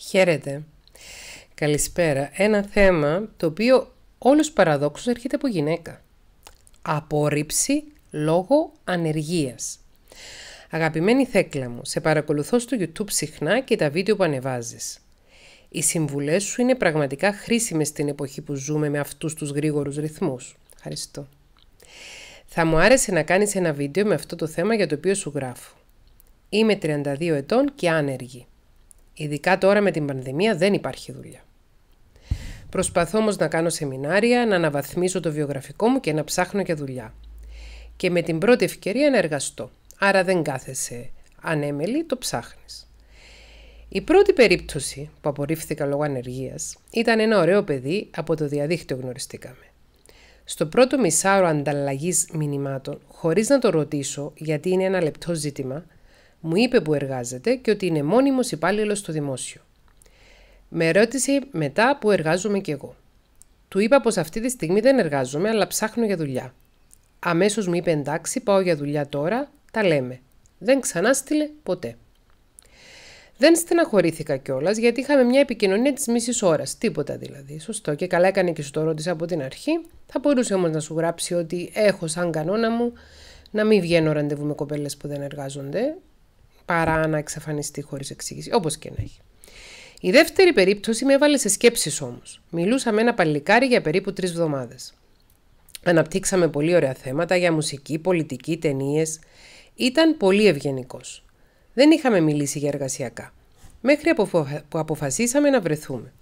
Χαίρετε. Καλησπέρα. Ένα θέμα το οποίο όλους παραδόξως έρχεται από γυναίκα. Απόρριψη λόγω ανεργίας. Αγαπημένη Θέκλα μου, σε παρακολουθώ στο YouTube συχνά και τα βίντεο που ανεβάζεις. Οι συμβουλές σου είναι πραγματικά χρήσιμες στην εποχή που ζούμε με αυτούς τους γρήγορους ρυθμούς. Ευχαριστώ. Θα μου άρεσε να κάνεις ένα βίντεο με αυτό το θέμα για το οποίο σου γράφω. Είμαι 32 ετών και άνεργη. Ειδικά τώρα με την πανδημία δεν υπάρχει δουλειά. Προσπαθώ όμως να κάνω σεμινάρια, να αναβαθμίσω το βιογραφικό μου και να ψάχνω και δουλειά. Και με την πρώτη ευκαιρία να εργαστώ. Άρα δεν κάθεσαι ανέμελη, το ψάχνεις. Η πρώτη περίπτωση που απορρίφθηκα λόγω ανεργίας ήταν ένα ωραίο παιδί από το διαδίκτυο γνωριστήκαμε. Στο πρώτο μισάρο ανταλλαγής μηνυμάτων, χωρίς να το ρωτήσω γιατί είναι ένα λεπτό ζήτημα, μου είπε που εργάζεται και ότι είναι μόνιμος υπάλληλος στο δημόσιο. Με ρώτησε μετά που εργάζομαι κι εγώ. Του είπα πως αυτή τη στιγμή δεν εργάζομαι, αλλά ψάχνω για δουλειά. Αμέσως μου είπε εντάξει, πάω για δουλειά τώρα, τα λέμε. Δεν ξανά στείλε ποτέ. Δεν στεναχωρήθηκα κιόλας γιατί είχαμε μια επικοινωνία της μισή ώρας. Τίποτα δηλαδή. Σωστό και καλά έκανε και σου το ρώτησα από την αρχή. Θα μπορούσε όμως να σου γράψει ότι έχω σαν κανόνα μου να μην βγαίνω ραντεβού με κοπέλες που δεν εργάζονται παρά να εξαφανιστεί χωρίς εξήγηση, όπως και να έχει. Η δεύτερη περίπτωση με έβαλε σε σκέψεις όμως. Μιλούσα με ένα παλικάρι για περίπου τρεις εβδομάδες. Αναπτύξαμε πολύ ωραία θέματα για μουσική, πολιτική, ταινίες. Ήταν πολύ ευγενικός. Δεν είχαμε μιλήσει για εργασιακά. Μέχρι που αποφασίσαμε να βρεθούμε.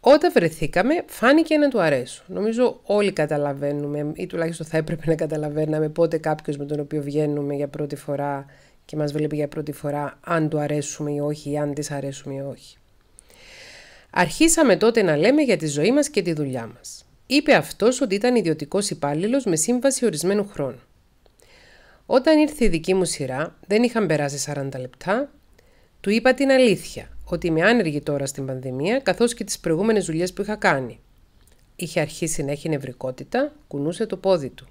Όταν βρεθήκαμε, φάνηκε να του αρέσω. Νομίζω όλοι καταλαβαίνουμε, ή τουλάχιστον θα έπρεπε να καταλαβαίναμε πότε κάποιος με τον οποίο βγαίνουμε για πρώτη φορά και μας βλέπει για πρώτη φορά αν του αρέσουμε ή όχι ή αν της αρέσουμε ή όχι. Αρχίσαμε τότε να λέμε για τη ζωή μας και τη δουλειά μας. Είπε αυτός ότι ήταν ιδιωτικός υπάλληλος με σύμβαση ορισμένου χρόνου. Όταν ήρθε η δική μου σειρά, δεν είχαν περάσει 40 λεπτά, του είπα την αλήθεια, ότι είμαι άνεργη τώρα στην πανδημία, καθώς και τις προηγούμενες δουλειές που είχα κάνει. Είχε αρχίσει να έχει νευρικότητα, κουνούσε το πόδι του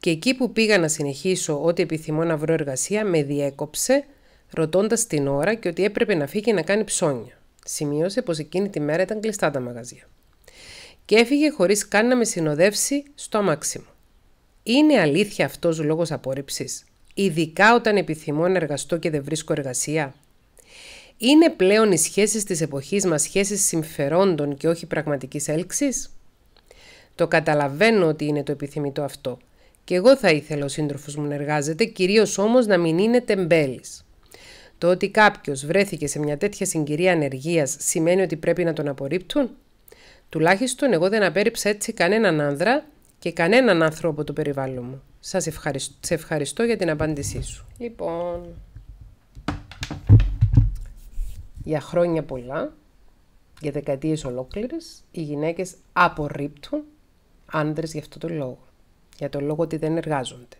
και εκεί που πήγα να συνεχίσω ότι επιθυμώ να βρω εργασία με διέκοψε ρωτώντας την ώρα και ότι έπρεπε να φύγει να κάνει ψώνια. Σημείωσε πως εκείνη τη μέρα ήταν κλειστά τα μαγαζιά. Και έφυγε χωρίς καν να με συνοδεύσει στο αμάξι Είναι αλήθεια αυτός λόγος απόρριψης, ειδικά όταν επιθυμώ να εργαστώ και δεν βρίσκω εργασία. Είναι πλέον οι σχέσεις της εποχής μας σχέσεις συμφερόντων και όχι πραγματικής έλξης. Το καταλαβαίνω ότι είναι το επιθυμητό αυτό και εγώ θα ήθελα ο σύντροφος μου να εργάζεται, κυρίως όμως να μην είναι τεμπέλης. Το ότι κάποιος βρέθηκε σε μια τέτοια συγκυρία ανεργίας σημαίνει ότι πρέπει να τον απορρίπτουν. Τουλάχιστον εγώ δεν απέρριψα έτσι κανέναν άνδρα και κανέναν άνθρωπο το περιβάλλον μου. Σας ευχαριστώ, σε ευχαριστώ για την απάντησή σου. Λοιπόν, για χρόνια πολλά, για δεκαετίες ολόκληρες, οι γυναίκες απορρίπτουν άνδρες γι' αυτό το λόγο για τον λόγο ότι δεν εργάζονται.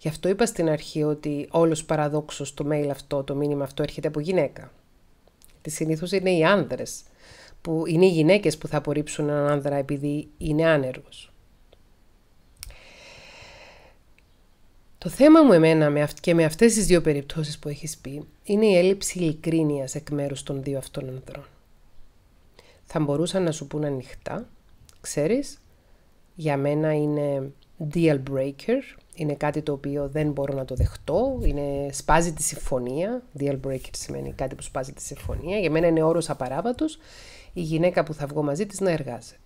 Γι' αυτό είπα στην αρχή ότι όλος παραδόξως το mail αυτό, το μήνυμα αυτό έρχεται από γυναίκα. Τι συνήθως είναι οι άνδρες, που είναι οι γυναίκες που θα απορρίψουν έναν άνδρα επειδή είναι άνεργος. Το θέμα μου εμένα με και με αυτές τις δύο περιπτώσεις που έχεις πει είναι η έλλειψη ειλικρίνειας εκ μέρους των δύο αυτών ανδρών. Θα μπορούσαν να σου πούνε ανοιχτά, ξέρεις για μένα είναι deal breaker, είναι κάτι το οποίο δεν μπορώ να το δεχτώ, είναι, σπάζει τη συμφωνία, deal breaker σημαίνει κάτι που σπάζει τη συμφωνία, για μένα είναι όρος απαράβατος η γυναίκα που θα βγω μαζί της να εργάζεται.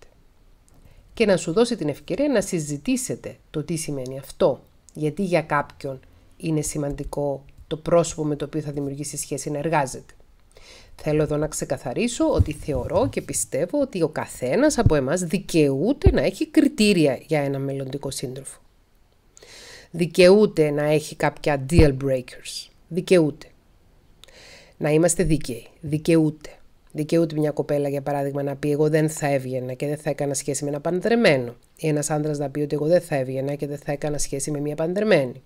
Και να σου δώσει την ευκαιρία να συζητήσετε το τι σημαίνει αυτό, γιατί για κάποιον είναι σημαντικό το πρόσωπο με το οποίο θα δημιουργήσει σχέση να εργάζεται. Θέλω εδώ να ξεκαθαρίσω ότι θεωρώ και πιστεύω ότι ο καθένας από εμάς δικαιούται να έχει κριτήρια για ένα μελλοντικό σύντροφο. Δικαιούται να έχει κάποια deal breakers. Δικαιούται. Να είμαστε δίκαιοι. Δικαιούται. Δικαιούται μια κοπέλα, για παράδειγμα, να πει: Εγώ δεν θα έβγαινα και δεν θα έκανα σχέση με ένα παντρεμένο. Ή ένας άντρας να πει ότι εγώ δεν θα έβγαινα και δεν θα έκανα σχέση με μια παντρεμένη.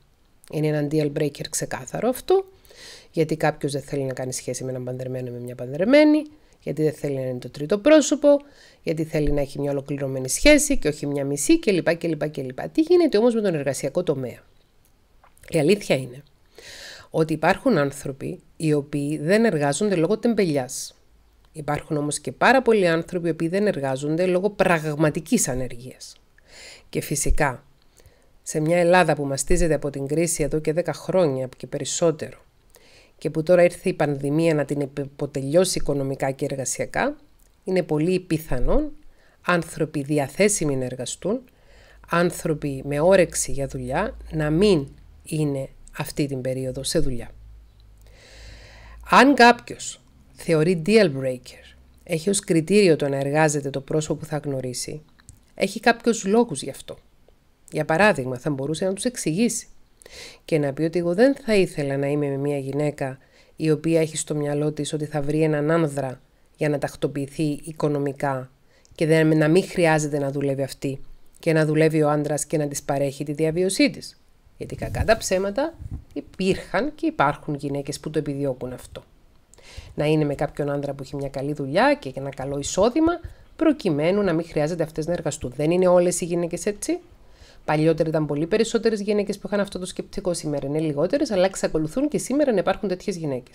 Είναι ένα deal breaker ξεκάθαρο αυτό γιατί κάποιος δεν θέλει να κάνει σχέση με έναν παντρεμένο ή με μια παντρεμένη, γιατί δεν θέλει να είναι το τρίτο πρόσωπο, γιατί θέλει να έχει μια ολοκληρωμένη σχέση και όχι μια μισή κλπ. κλπ, κλπ. Τι γίνεται όμως με τον εργασιακό τομέα. Η αλήθεια είναι ότι υπάρχουν άνθρωποι οι οποίοι δεν εργάζονται λόγω τεμπελιάς. Υπάρχουν όμως και πάρα πολλοί άνθρωποι οι οποίοι δεν εργάζονται λόγω πραγματικής ανεργίας. Και φυσικά, σε μια Ελλάδα που μαστίζεται από την κρίση εδώ και 10 χρόνια και περισσότερο, και που τώρα ήρθε η πανδημία να την υποτελειώσει οικονομικά και εργασιακά, είναι πολύ πιθανόν άνθρωποι διαθέσιμοι να εργαστούν, άνθρωποι με όρεξη για δουλειά, να μην είναι αυτή την περίοδο σε δουλειά. Αν κάποιος θεωρεί deal breaker, έχει ως κριτήριο το να εργάζεται το πρόσωπο που θα γνωρίσει, έχει κάποιους λόγους γι' αυτό. Για παράδειγμα, θα μπορούσε να τους εξηγήσει και να πει ότι εγώ δεν θα ήθελα να είμαι με μια γυναίκα η οποία έχει στο μυαλό της ότι θα βρει έναν άνδρα για να τακτοποιηθεί οικονομικά και να μην χρειάζεται να δουλεύει αυτή και να δουλεύει ο άντρα και να της παρέχει τη διαβίωσή της. Γιατί κακά τα ψέματα υπήρχαν και υπάρχουν γυναίκες που το επιδιώκουν αυτό. Να είναι με κάποιον άντρα που έχει μια καλή δουλειά και ένα καλό εισόδημα, προκειμένου να μην χρειάζεται αυτές να εργαστούν. Δεν είναι όλες οι γυναίκες έτσι. Παλιότερα ήταν πολύ περισσότερες γυναίκες που είχαν αυτό το σκεπτικό, σήμερα είναι λιγότερες, αλλά εξακολουθούν και σήμερα να υπάρχουν τέτοιες γυναίκες.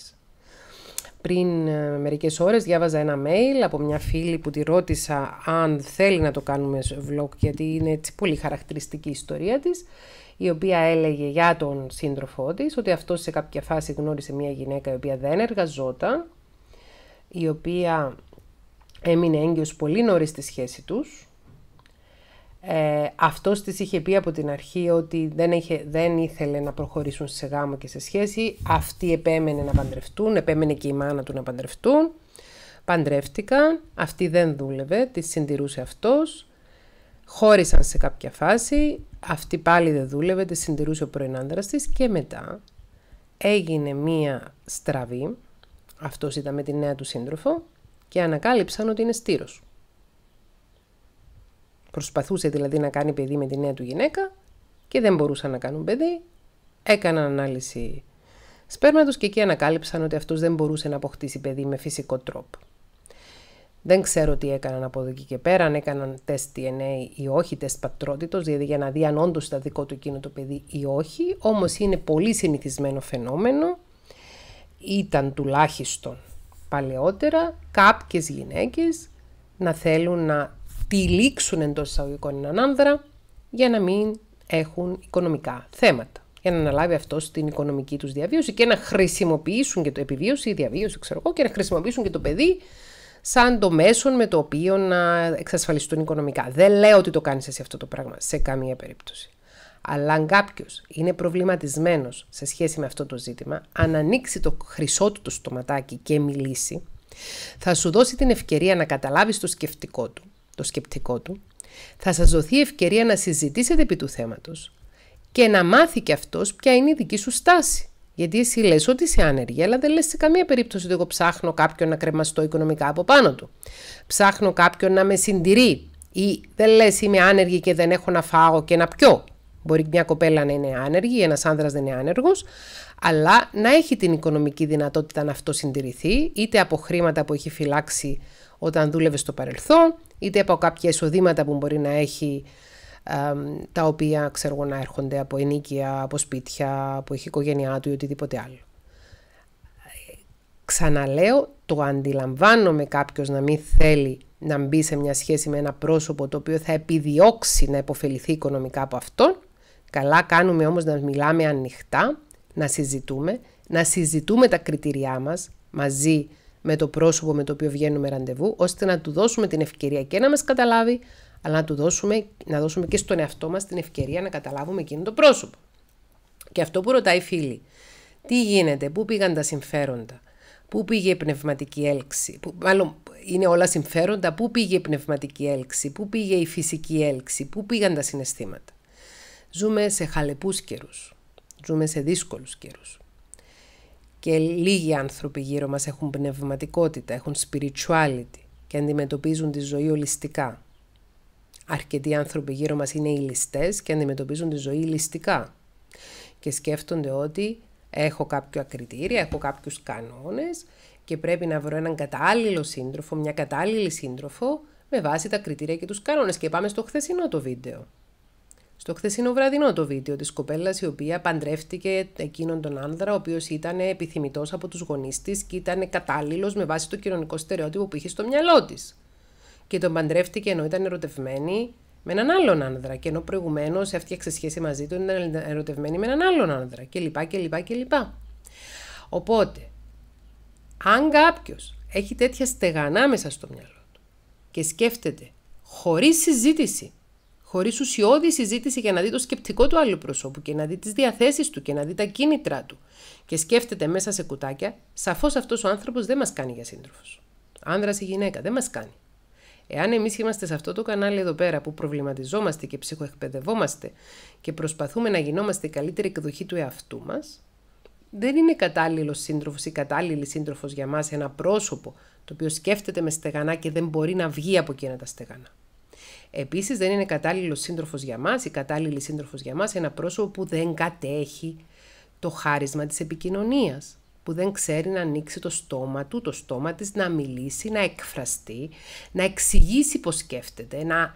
Πριν ε, μερικές ώρες διάβαζα ένα mail από μια φίλη που τη ρώτησα αν θέλει να το κάνουμε vlog, γιατί είναι έτσι πολύ χαρακτηριστική η ιστορία της η οποία έλεγε για τον σύντροφό της ότι αυτό σε κάποια φάση γνώρισε μια γυναίκα η οποία δεν εργαζόταν, η οποία έμεινε έγκυος πολύ νωρίς στη σχέση τους ε, αυτός της είχε πει από την αρχή ότι δεν, είχε, δεν ήθελε να προχωρήσουν σε γάμο και σε σχέση. Αυτή επέμενε να παντρευτούν, επέμενε και η μάνα του να παντρευτούν. Παντρεύτηκαν, αυτή δεν δούλευε, της συντηρούσε αυτός. Χώρισαν σε κάποια φάση, αυτή πάλι δεν δούλευε, της συντηρούσε ο πρώην άντρας της και μετά έγινε μία στραβή, αυτός ήταν με τη νέα του σύντροφο και ανακάλυψαν ότι είναι στήρος. Προσπαθούσε δηλαδή να κάνει παιδί με τη νέα του γυναίκα και δεν μπορούσαν να κάνουν παιδί. Έκαναν ανάλυση σπέρματος και εκεί ανακάλυψαν ότι αυτός δεν μπορούσε να αποκτήσει παιδί με φυσικό τρόπο. Δεν ξέρω τι έκαναν από εδώ και πέρα, αν έκαναν τεστ DNA ή όχι, τεστ πατρότητος, δηλαδή για να δει αν όντως ήταν δικό του εκείνο το παιδί ή όχι, όμως είναι πολύ συνηθισμένο φαινόμενο, ήταν τουλάχιστον παλαιότερα κάποιες γυναίκες να θέλουν να τυλίξουν εντός εισαγωγικών έναν άνδρα για να μην έχουν οικονομικά θέματα. Για να αναλάβει αυτός την οικονομική τους διαβίωση και να χρησιμοποιήσουν και το επιβίωση, η διαβίωση, ξέρω εγώ, και να χρησιμοποιήσουν και το παιδί σαν το μέσο με το οποίο να εξασφαλιστούν οικονομικά. Δεν λέω ότι το κάνεις εσύ αυτό το πράγμα σε καμία περίπτωση. Αλλά αν κάποιος είναι προβληματισμένος σε σχέση με αυτό το ζήτημα, αν ανοίξει το χρυσό του το στοματάκι και μιλήσει, θα σου δώσει την ευκαιρία να καταλάβεις το σκεφτικό του το σκεπτικό του, θα σας δοθεί ευκαιρία να συζητήσετε επί του θέματος και να μάθει και αυτός ποια είναι η δική σου στάση. Γιατί εσύ λες ότι είσαι άνεργη, αλλά δεν λες σε καμία περίπτωση ότι εγώ ψάχνω κάποιον να κρεμαστώ οικονομικά από πάνω του. Ψάχνω κάποιον να με συντηρεί ή δεν λες είμαι άνεργη και δεν έχω να φάγω και να πιω. Μπορεί μια κοπέλα να είναι άνεργη ή ένας άνδρας δεν είναι άνεργος, αλλά να έχει την οικονομική δυνατότητα να αυτό συντηρηθεί, είτε από χρήματα που έχει φυλάξει όταν δούλευε στο παρελθόν, είτε από κάποια εισοδήματα που μπορεί να έχει τα οποία ξέρω να έρχονται από ενίκια, από σπίτια, από έχει οικογένειά του ή οτιδήποτε άλλο. Ξαναλέω, το αντιλαμβάνομαι κάποιος να μην θέλει να μπει σε μια σχέση με ένα πρόσωπο το οποίο θα επιδιώξει να υποφεληθεί οικονομικά από αυτόν. Καλά κάνουμε όμως να μιλάμε ανοιχτά, να συζητούμε, να συζητούμε τα κριτήριά μας μαζί με το πρόσωπο με το οποίο βγαίνουμε ραντεβού, ώστε να του δώσουμε την ευκαιρία και να μας καταλάβει, αλλά να του δώσουμε, να δώσουμε και στον εαυτό μας την ευκαιρία να καταλάβουμε εκείνο το πρόσωπο. Και αυτό που ρωτάει φίλοι, τι γίνεται, πού πήγαν τα συμφέροντα, πού πήγε η πνευματική έλξη, που, μάλλον είναι όλα συμφέροντα, πού πήγε η πνευματική έλξη, πού πήγε η φυσική έλξη, πού πήγαν τα συναισθήματα. Ζούμε σε χαλεπούς καιρούς, ζούμε σε δύσκολους καιρούς και λίγοι άνθρωποι γύρω μας έχουν πνευματικότητα, έχουν spirituality και αντιμετωπίζουν τη ζωή ολιστικά. Αρκετοί άνθρωποι γύρω μας είναι ηλιστές και αντιμετωπίζουν τη ζωή ληστικά και σκέφτονται ότι έχω κάποια κριτήρια, έχω κάποιους κανόνες και πρέπει να βρω έναν κατάλληλο σύντροφο, μια κατάλληλη σύντροφο με βάση τα κριτήρια και τους κανόνες και πάμε στο χθεσινό το βίντεο. Στο χθεσινό βραδινό το βίντεο της κοπέλας, η οποία παντρεύτηκε εκείνον τον άνδρα ο οποίος ήταν επιθυμητός από τους γονείς της και ήταν κατάλληλος με βάση το κοινωνικό στερεότυπο που είχε στο μυαλό της. Και τον παντρεύτηκε ενώ ήταν ερωτευμένη με έναν άλλον άνδρα και ενώ προηγουμένως έφτιαξε σχέση μαζί του ήταν ερωτευμένη με έναν άλλον άνδρα κλπ. κλπ, κλπ. Οπότε, αν κάποιος έχει τέτοια στεγανά μέσα στο μυαλό του και σκέφτεται χωρίς συζήτηση χωρίς ουσιώδη συζήτηση για να δει το σκεπτικό του άλλου προσώπου και να δει τις διαθέσεις του και να δει τα κίνητρά του. Και σκέφτεται μέσα σε κουτάκια, σαφώς αυτός ο άνθρωπος δεν μας κάνει για σύντροφο. Άνδρας ή γυναίκα, δεν μας κάνει. Εάν εμείς είμαστε σε αυτό το κανάλι εδώ πέρα που προβληματιζόμαστε και ψυχοεκπαιδευόμαστε και προσπαθούμε να γινόμαστε η καλύτερη εκδοχή του εαυτού μας, δεν είναι κατάλληλος σύντροφος ή κατάλληλη σύντροφος για μας ένα πρόσωπο το οποίο σκέφτεται με στεγανά και δεν μπορεί να βγει από εκείνα τα στεγανά. Επίσης, δεν είναι κατάλληλος σύντροφος για μας ή κατάλληλη σύντροφος για μας ένα πρόσωπο που δεν κατέχει το χάρισμα της επικοινωνίας, που δεν ξέρει να ανοίξει το στόμα του, το στόμα της να μιλήσει, να εκφραστεί, να εξηγήσει πώς σκέφτεται, να,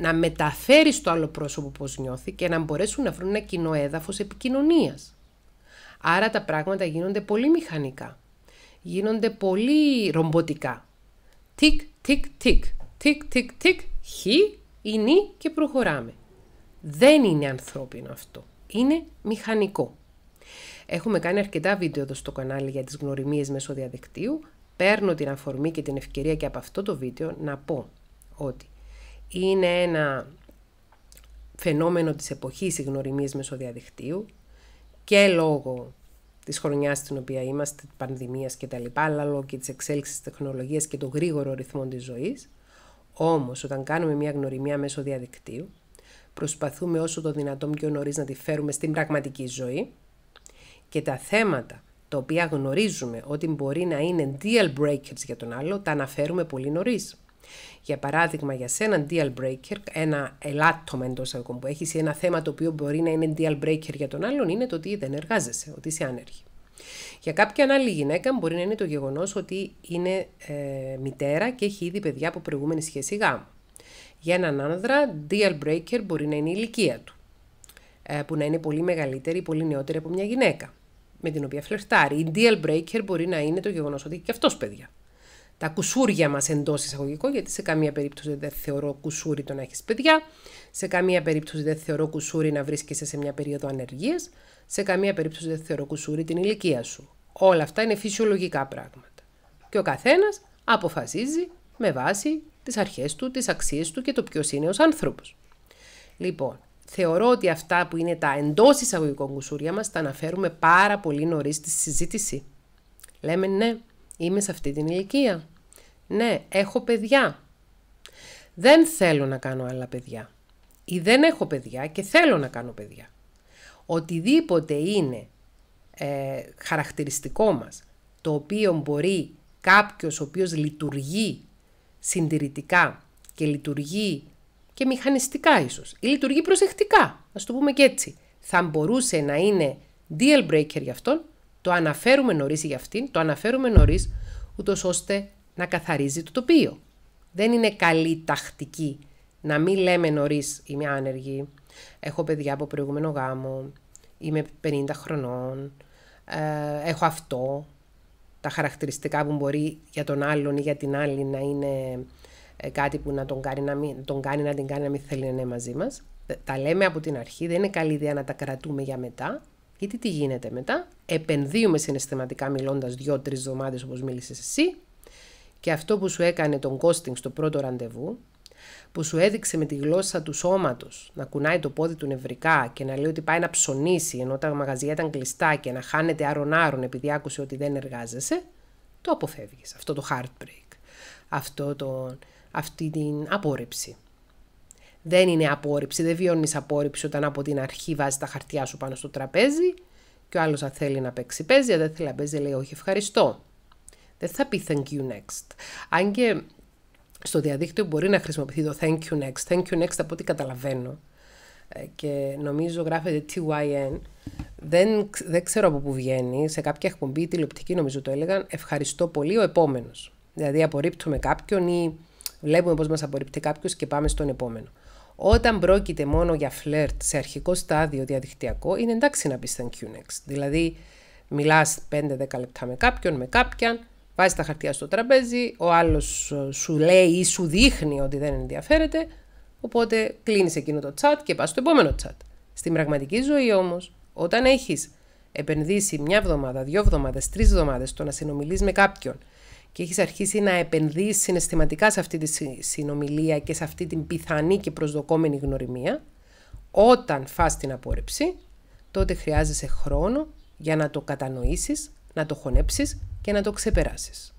να μεταφέρει στο άλλο πρόσωπο πώς νιώθει και να μπορέσουν να βρουν ένα κοινό έδαφος επικοινωνίας. Άρα τα πράγματα γίνονται πολύ μηχανικά, γίνονται πολύ ρομποτικά. Τικ, τικ, τικ, τικ, τικ, τικ, χ ή και προχωράμε. Δεν είναι ανθρώπινο αυτό. Είναι μηχανικό. Έχουμε κάνει αρκετά βίντεο εδώ στο κανάλι για τις γνωριμίες μέσω διαδικτύου. Παίρνω την αφορμή και την ευκαιρία και από αυτό το βίντεο να πω ότι είναι ένα φαινόμενο της εποχής οι γνωριμίες μέσω διαδικτύου και λόγω της χρονιάς στην οποία είμαστε, πανδημίας και τα λοιπά, αλλά λόγω και της εξέλιξης της τεχνολογίας και των γρήγορων ρυθμών της ζωής. Όμως, όταν κάνουμε μια γνωριμία μέσω διαδικτύου, προσπαθούμε όσο το δυνατόν πιο νωρίς να τη φέρουμε στην πραγματική ζωή και τα θέματα τα οποία γνωρίζουμε ότι μπορεί να είναι deal breakers για τον άλλο, τα αναφέρουμε πολύ νωρίς. Για παράδειγμα, για σένα deal breaker, ένα ελάττωμα εντός αγωγικών που έχεις ή ένα θέμα το οποίο μπορεί να είναι deal breaker για τον άλλον είναι το ότι δεν εργάζεσαι, ότι είσαι άνεργη. Για κάποια άλλη γυναίκα μπορεί να είναι το γεγονός ότι είναι ε, μητέρα και έχει ήδη παιδιά από προηγούμενη σχέση γάμου. Για έναν άνδρα, deal breaker μπορεί να είναι η ηλικία του, ε, που να είναι πολύ μεγαλύτερη ή πολύ νεότερη από μια γυναίκα με την οποία φλερτάρει. Η deal breaker μπορεί να είναι το γεγονός ότι έχει και αυτός παιδιά. Τα κουσούρια μας εντός εισαγωγικών, γιατί σε καμία περίπτωση δεν θεωρώ κουσούρι το να έχεις παιδιά, σε καμία περίπτωση δεν θεωρώ κουσούρι να βρίσκεσαι σε μια περίοδο ανεργίας, σε καμία περίπτωση δεν θεωρώ κουσούρι την ηλικία σου. Όλα αυτά είναι φυσιολογικά πράγματα. Και ο καθένας αποφασίζει με βάση τις αρχές του, τις αξίες του και το ποιος είναι ο άνθρωπος. Λοιπόν, θεωρώ ότι αυτά που είναι τα εντός εισαγωγικών κουσούρια μας τα αναφέρουμε πάρα πολύ νωρίς στη συζήτηση. Λέμε ναι, είμαι σε αυτή την ηλικία. Ναι, έχω παιδιά. Δεν θέλω να κάνω άλλα παιδιά. Ή δεν έχω παιδιά και θέλω να κάνω παιδιά. Οτιδήποτε είναι ε, χαρακτηριστικό μας, το οποίο μπορεί κάποιος ο οποίος λειτουργεί συντηρητικά και λειτουργεί και μηχανιστικά ίσως, ή λειτουργεί προσεκτικά, ας το πούμε και έτσι, θα μπορούσε να είναι deal breaker για αυτόν, το αναφέρουμε νωρίς για αυτήν, το αναφέρουμε νωρίς, ούτως ώστε να καθαρίζει το τοπίο. Δεν είναι καλή τακτική να μην λέμε νωρίς είμαι άνεργη, έχω παιδιά από προηγούμενο γάμο, είμαι 50 χρονών, ε, έχω αυτό, τα χαρακτηριστικά που μπορεί για τον άλλον ή για την άλλη να είναι ε, κάτι που να τον κάνει να, μην, τον κάνει, να την κάνει να μην θέλει να είναι μαζί μας. Τα λέμε από την αρχή, δεν είναι καλή ιδέα να τα κρατούμε για μετά. Γιατί τι γίνεται μετά, επενδύουμε συναισθηματικά μιλώντας δύο-τρεις εβδομάδες όπως μίλησες εσύ και αυτό που σου έκανε τον κόστινγκ στο πρώτο ραντεβού, που σου έδειξε με τη γλώσσα του σώματος να κουνάει το πόδι του νευρικά και να λέει ότι πάει να ψωνίσει ενώ τα μαγαζιά ήταν κλειστά και να χάνεται άρον-άρον επειδή άκουσε ότι δεν εργάζεσαι, το αποφεύγεις. Αυτό το heartbreak. Αυτό το, αυτή την απόρριψη. Δεν είναι απόρριψη, δεν βιώνεις απόρριψη όταν από την αρχή βάζεις τα χαρτιά σου πάνω στο τραπέζι και ο άλλος αν θέλει να παίξει παίζει, αν δεν θέλει να παίζει λέει όχι ευχαριστώ. Δεν θα πει thank you next. Αν και στο διαδίκτυο μπορεί να χρησιμοποιηθεί το thank you next. Thank you next από ό,τι καταλαβαίνω ε, και νομίζω γράφεται TYN. Δεν, δεν ξέρω από πού βγαίνει. Σε κάποια εκπομπή τηλεοπτική νομίζω το έλεγαν ευχαριστώ πολύ ο επόμενος. Δηλαδή απορρίπτουμε κάποιον ή βλέπουμε πώς μας απορρίπτει κάποιος και πάμε στον επόμενο. Όταν πρόκειται μόνο για φλερτ σε αρχικό στάδιο διαδικτυακό, είναι εντάξει να πεις thank you next. Δηλαδή, μιλάς 5-10 λεπτά με κάποιον, με κάποιαν, Βάζει τα χαρτιά στο τραπέζι, ο άλλος ε, σου λέει ή σου δείχνει ότι δεν ενδιαφέρεται, οπότε κλείνεις εκείνο το chat και πας στο επόμενο chat. Στην πραγματική ζωή όμως, όταν έχεις επενδύσει μια εβδομάδα, δύο εβδομάδε, τρει εβδομάδε στο να συνομιλείς με κάποιον και έχεις αρχίσει να επενδύεις συναισθηματικά σε αυτή τη συνομιλία και σε αυτή την πιθανή και προσδοκόμενη γνωριμία, όταν φας την απόρριψη, τότε χρειάζεσαι χρόνο για να το κατανοήσεις, να το χωνέψεις και να το ξεπεράσεις.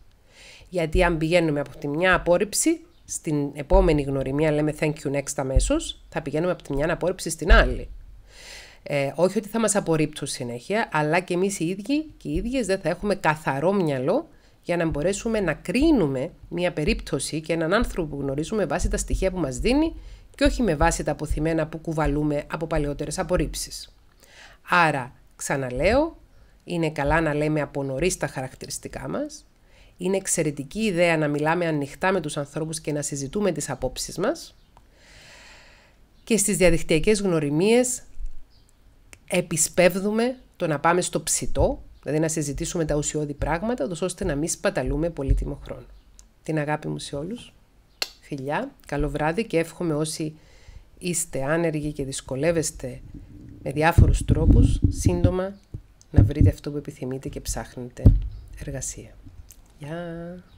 Γιατί αν πηγαίνουμε από τη μια απόρριψη στην επόμενη γνωριμία, λέμε thank you next αμέσως, θα πηγαίνουμε από τη μια απόρριψη στην άλλη. Ε, όχι ότι θα μας απορρίπτουν συνέχεια, αλλά και εμείς οι ίδιοι και οι ίδιες δεν θα έχουμε καθαρό μυαλό για να μπορέσουμε να κρίνουμε μια περίπτωση και έναν άνθρωπο που γνωρίζουμε με βάση τα στοιχεία που μας δίνει και όχι με βάση τα αποθυμένα που κουβαλούμε από παλαιότερες απορρίψεις. Άρα, ξαναλέω, είναι καλά να λέμε από νωρίς τα χαρακτηριστικά μας, είναι εξαιρετική ιδέα να μιλάμε ανοιχτά με τους ανθρώπους και να συζητούμε τις απόψεις μας και στις διαδικτυακές γνωριμίες επισπεύδουμε το να πάμε στο ψητό, δηλαδή να συζητήσουμε τα ουσιώδη πράγματα, ώστε να μην σπαταλούμε πολύτιμο χρόνο. Την αγάπη μου σε όλους. φιλιά, καλό βράδυ και εύχομαι όσοι είστε άνεργοι και δυσκολεύεστε με διάφορους τρόπους, σύντομα να βρείτε αυτό που επιθυμείτε και ψάχνετε εργασία. Γεια!